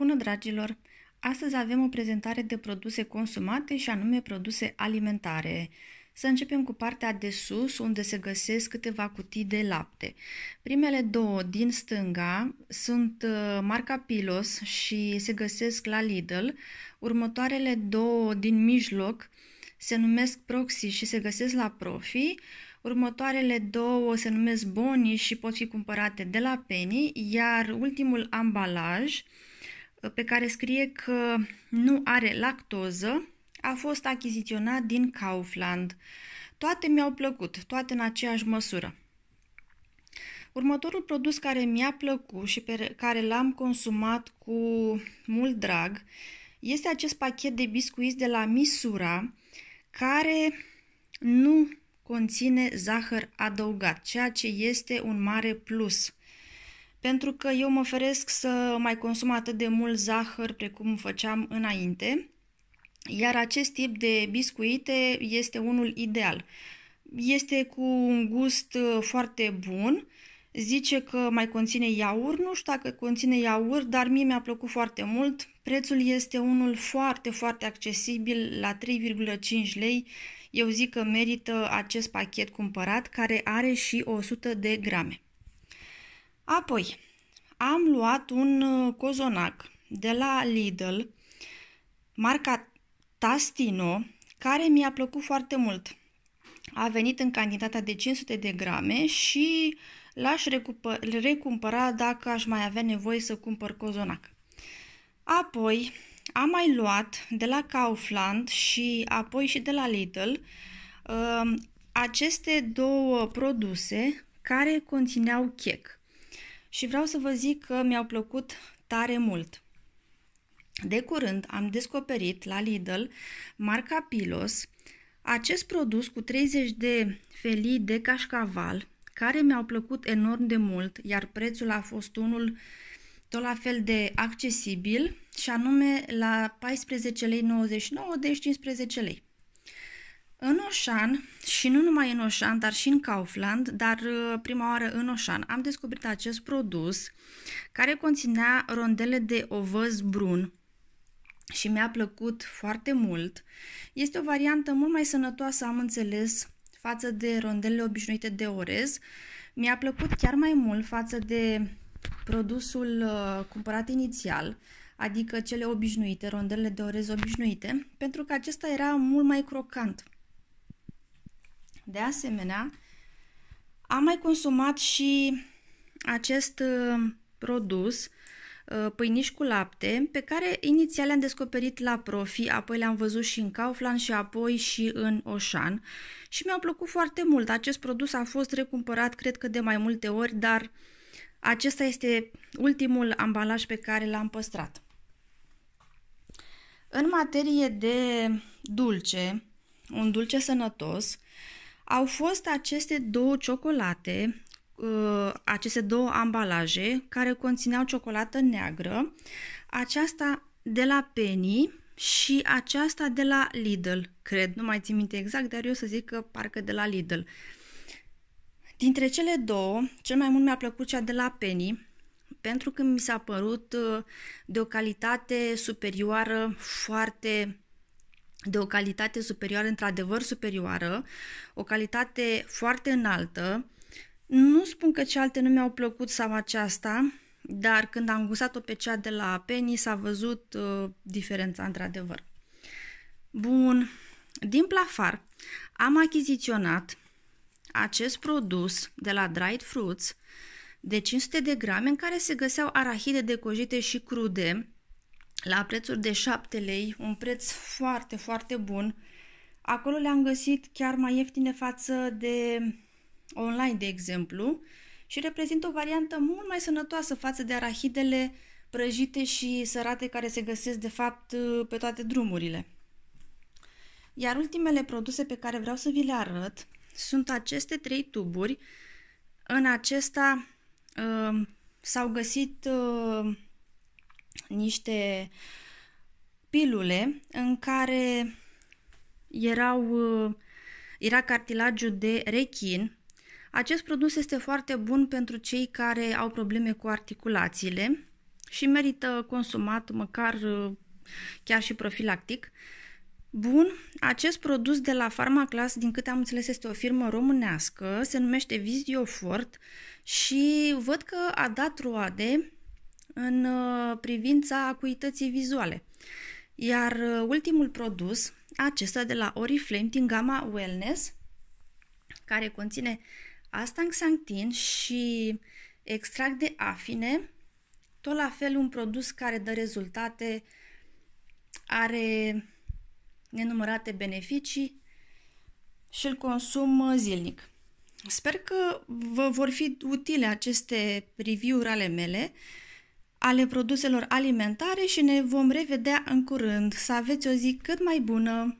Bună, dragilor! Astăzi avem o prezentare de produse consumate și anume produse alimentare. Să începem cu partea de sus, unde se găsesc câteva cutii de lapte. Primele două din stânga sunt uh, marca Pilos și se găsesc la Lidl. Următoarele două din mijloc se numesc Proxy și se găsesc la Profi. Următoarele două se numesc Boni și pot fi cumpărate de la Penny, iar ultimul ambalaj pe care scrie că nu are lactoză a fost achiziționat din Kaufland. Toate mi-au plăcut, toate în aceeași măsură. Următorul produs care mi-a plăcut și pe care l-am consumat cu mult drag este acest pachet de biscuiți de la Misura care nu conține zahăr adăugat, ceea ce este un mare plus pentru că eu mă feresc să mai consum atât de mult zahăr precum făceam înainte, iar acest tip de biscuite este unul ideal. Este cu un gust uh, foarte bun, zice că mai conține iaurt, nu știu dacă conține iaurt, dar mie mi-a plăcut foarte mult. Prețul este unul foarte, foarte accesibil la 3,5 lei. Eu zic că merită acest pachet cumpărat care are și 100 de grame. Apoi, am luat un uh, cozonac de la Lidl, marca Tastino, care mi-a plăcut foarte mult. A venit în cantitatea de 500 de grame și l-aș recumpăra dacă aș mai avea nevoie să cumpăr cozonac. Apoi, am mai luat de la Kaufland și apoi și de la Lidl uh, aceste două produse care conțineau chec și vreau să vă zic că mi-au plăcut tare mult. De curând am descoperit la Lidl marca Pilos, acest produs cu 30 de felii de cașcaval, care mi-au plăcut enorm de mult, iar prețul a fost unul tot la fel de accesibil și anume la 14,99 lei, deci 15 lei. În Oșan, și nu numai în Oșan, dar și în Kaufland, dar uh, prima oară în Oșan, am descoperit acest produs care conținea rondele de ovăz brun și mi-a plăcut foarte mult. Este o variantă mult mai sănătoasă, am înțeles, față de rondele obișnuite de orez. Mi-a plăcut chiar mai mult față de produsul uh, cumpărat inițial, adică cele obișnuite, rondele de orez obișnuite, pentru că acesta era mult mai crocant. De asemenea, am mai consumat și acest uh, produs uh, pâiniș cu lapte, pe care inițial le-am descoperit la Profi, apoi le-am văzut și în Kaufland și apoi și în Oșan și mi-au plăcut foarte mult. Acest produs a fost recumpărat, cred că de mai multe ori, dar acesta este ultimul ambalaj pe care l-am păstrat. În materie de dulce, un dulce sănătos, uh, au fost aceste două ciocolate, uh, aceste două ambalaje care conțineau ciocolată neagră, aceasta de la Penny și aceasta de la Lidl, cred, nu mai țin minte exact, dar eu să zic că parcă de la Lidl. Dintre cele două, cel mai mult mi-a plăcut cea de la Penny, pentru că mi s-a părut uh, de o calitate superioară foarte de o calitate superioară, într-adevăr superioară, o calitate foarte înaltă. Nu spun că cealaltă nu mi-au plăcut sau aceasta, dar când am gustat-o pe cea de la Penny s-a văzut uh, diferența într-adevăr. Bun, din plafar am achiziționat acest produs de la Dried Fruits de 500 de grame în care se găseau arahide decojite și crude la prețuri de 7 lei, un preț foarte, foarte bun. Acolo le-am găsit chiar mai ieftine față de online, de exemplu, și reprezintă o variantă mult mai sănătoasă față de arahidele prăjite și sărate care se găsesc de fapt pe toate drumurile. Iar ultimele produse pe care vreau să vi le arăt sunt aceste trei tuburi. În acesta uh, s-au găsit uh, niște pilule în care erau, uh, era cartilagiu de rechin. Acest produs este foarte bun pentru cei care au probleme cu articulațiile și merită consumat măcar uh, chiar și profilactic. Bun, acest produs de la Pharmaclass, din câte am înțeles, este o firmă românească, se numește Visiofort și văd că a dat roade în uh, privința acuității vizuale. Iar uh, ultimul produs, acesta de la Oriflame din gama Wellness, care conține astaxantin și extract de afine, tot la fel un produs care dă rezultate, are nenumărate beneficii și îl consum uh, zilnic. Sper că vă vor fi utile aceste review-uri ale mele ale produselor alimentare și ne vom revedea în curând. Să aveți o zi cât mai bună!